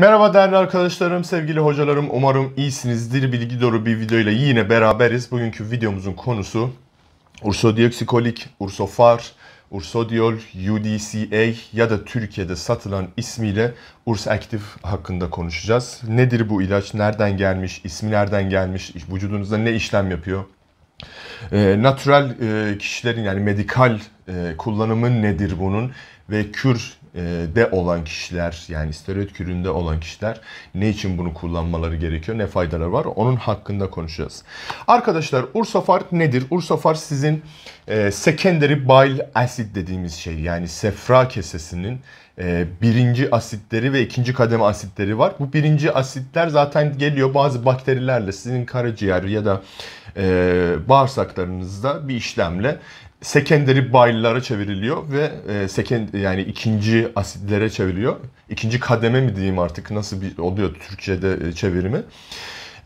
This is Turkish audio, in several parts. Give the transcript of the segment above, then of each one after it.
Merhaba değerli arkadaşlarım, sevgili hocalarım. Umarım iyisinizdir. Bilgi doğru bir videoyla yine beraberiz. Bugünkü videomuzun konusu ursodeoksikolik, ursofar, ursodiol, UDCA ya da Türkiye'de satılan ismiyle ursaktif hakkında konuşacağız. Nedir bu ilaç? Nereden gelmiş? İsmi nereden gelmiş? Vücudunuzda ne işlem yapıyor? E, natural e, kişilerin yani medikal e, kullanımı nedir bunun ve kür e, de olan kişiler yani steroid küründe olan kişiler ne için bunu kullanmaları gerekiyor? Ne faydaları var? Onun hakkında konuşacağız. Arkadaşlar ursofar nedir? ursofar sizin e, secondary bile acid dediğimiz şey yani sefra kesesinin e, birinci asitleri ve ikinci kademe asitleri var. Bu birinci asitler zaten geliyor bazı bakterilerle sizin karaciğer ya da e, bağırsaklarınızda bir işlemle secondary bile'lara çeviriliyor ve e, second yani ikinci asitlere çevriliyor İkinci kademe mi diyeyim artık nasıl bir oluyor Türkçe'de e, çevirimi.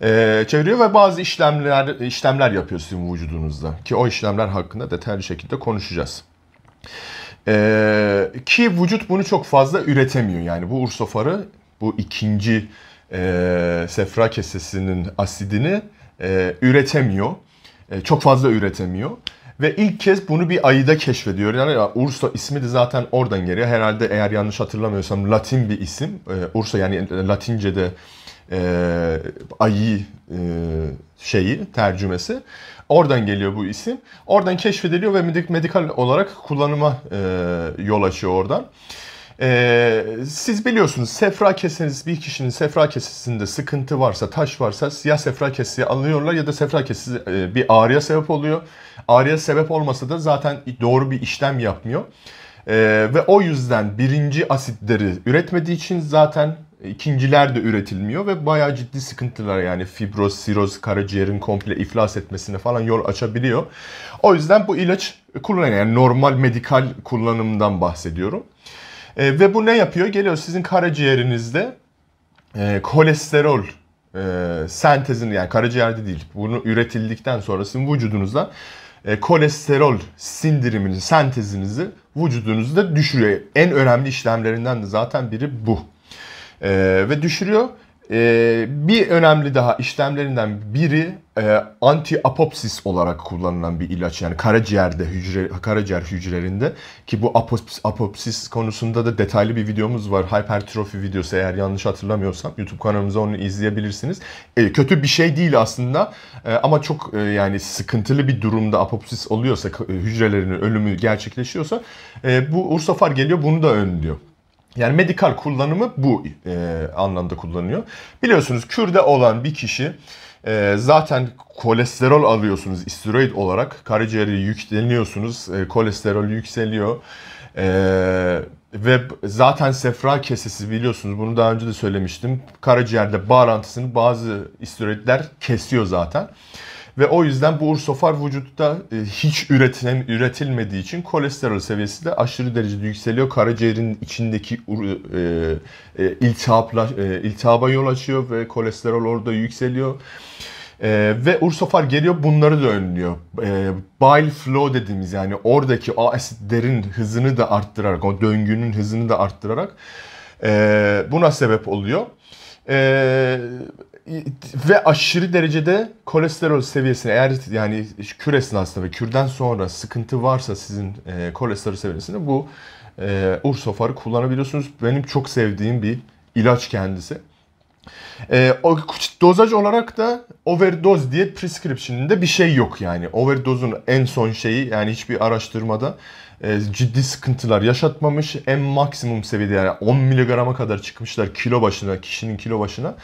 E, çeviriyor ve bazı işlemler işlemler yapıyor sizin vücudunuzda ki o işlemler hakkında detaylı şekilde konuşacağız. E, ki vücut bunu çok fazla üretemiyor yani bu ursofarı bu ikinci e, sefra kesesinin asidini e, üretemiyor. E, çok fazla üretemiyor. Ve ilk kez bunu bir ayıda keşfediyor. Yani Ursa ismi de zaten oradan geliyor. Herhalde eğer yanlış hatırlamıyorsam Latin bir isim. Ee, Ursa yani e, Latince'de e, ayı e, şeyi, tercümesi. Oradan geliyor bu isim. Oradan keşfediliyor ve medikal olarak kullanıma e, yol açıyor oradan. Ee, siz biliyorsunuz sefra keseniz bir kişinin sefra kesesinde sıkıntı varsa, taş varsa ya sefra kesesi alıyorlar ya da sefra kesesi e, bir ağrıya sebep oluyor. Ağrıya sebep olmasa da zaten doğru bir işlem yapmıyor. Ee, ve o yüzden birinci asitleri üretmediği için zaten ikinciler de üretilmiyor ve bayağı ciddi sıkıntılar yani fibroz, siroz, karaciğerin komple iflas etmesine falan yol açabiliyor. O yüzden bu ilaç kullanıyor yani normal medikal kullanımdan bahsediyorum. E, ve bu ne yapıyor? Geliyor sizin karaciğerinizde e, kolesterol e, sentezini yani karaciğerde değil bunu üretildikten sonra sizin vücudunuzda e, kolesterol sindirimini, sentezinizi vücudunuzda düşürüyor. En önemli işlemlerinden de zaten biri bu. E, ve düşürüyor ee, bir önemli daha işlemlerinden biri e, anti-apopsis olarak kullanılan bir ilaç. Yani karaciğerde, hücre, karaciğer hücrelerinde ki bu apopsis, apopsis konusunda da detaylı bir videomuz var. Hipertrofi videosu eğer yanlış hatırlamıyorsam YouTube kanalımıza onu izleyebilirsiniz. E, kötü bir şey değil aslında e, ama çok e, yani sıkıntılı bir durumda apopsis oluyorsa, e, hücrelerinin ölümü gerçekleşiyorsa e, bu ursofar geliyor bunu da önlüyor. Yani medikal kullanımı bu e, anlamda kullanılıyor. Biliyorsunuz kürde olan bir kişi e, zaten kolesterol alıyorsunuz steroid olarak. Karaciğeri yükleniyorsunuz. E, kolesterol yükseliyor. Eee ve zaten sefra kesesi biliyorsunuz bunu daha önce de söylemiştim. Karaciğerde bağlantısını bazı steroidler kesiyor zaten. Ve o yüzden bu ursofar vücutta e, hiç üretilen, üretilmediği için kolesterol seviyesi de aşırı derecede yükseliyor. Karaciğerin içindeki e, e, iltihapla, e, iltihaba yol açıyor ve kolesterol orada yükseliyor. Ee, ve Ursofar geliyor bunları da önlüyor. Ee, bile flow dediğimiz yani oradaki o asitlerin hızını da arttırarak, o döngünün hızını da arttırarak e, buna sebep oluyor. E, ve aşırı derecede kolesterol seviyesine eğer yani kür esnasında ve kürden sonra sıkıntı varsa sizin e, kolesterol seviyesinde bu e, ursofarı kullanabiliyorsunuz. Benim çok sevdiğim bir ilaç kendisi. E, o dozaj olarak da overdose diye prescription'inde bir şey yok yani. Overdose'un en son şeyi yani hiçbir araştırmada e, ciddi sıkıntılar yaşatmamış. En maksimum seviyede yani 10 miligrama kadar çıkmışlar kilo başına, kişinin kilo başına.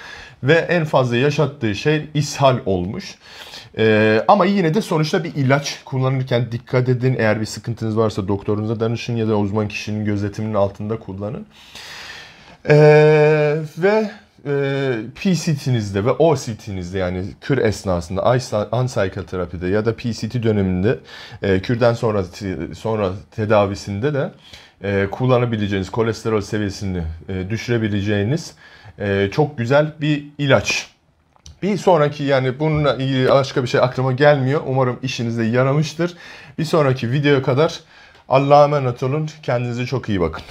Ve en fazla yaşattığı şey ishal olmuş. E, ama yine de sonuçta bir ilaç kullanırken dikkat edin. Eğer bir sıkıntınız varsa doktorunuza danışın ya da uzman kişinin gözetiminin altında kullanın. Ee, ve e, ee, PCT'nizde ve OCT'nizde yani kür esnasında terapide ya da PCT döneminde e, kürden sonra sonra tedavisinde de e, kullanabileceğiniz kolesterol seviyesini e, düşürebileceğiniz e, çok güzel bir ilaç. Bir sonraki yani bununla ilgili başka bir şey aklıma gelmiyor. Umarım işinize yaramıştır. Bir sonraki videoya kadar Allah'a emanet olun. Kendinize çok iyi bakın.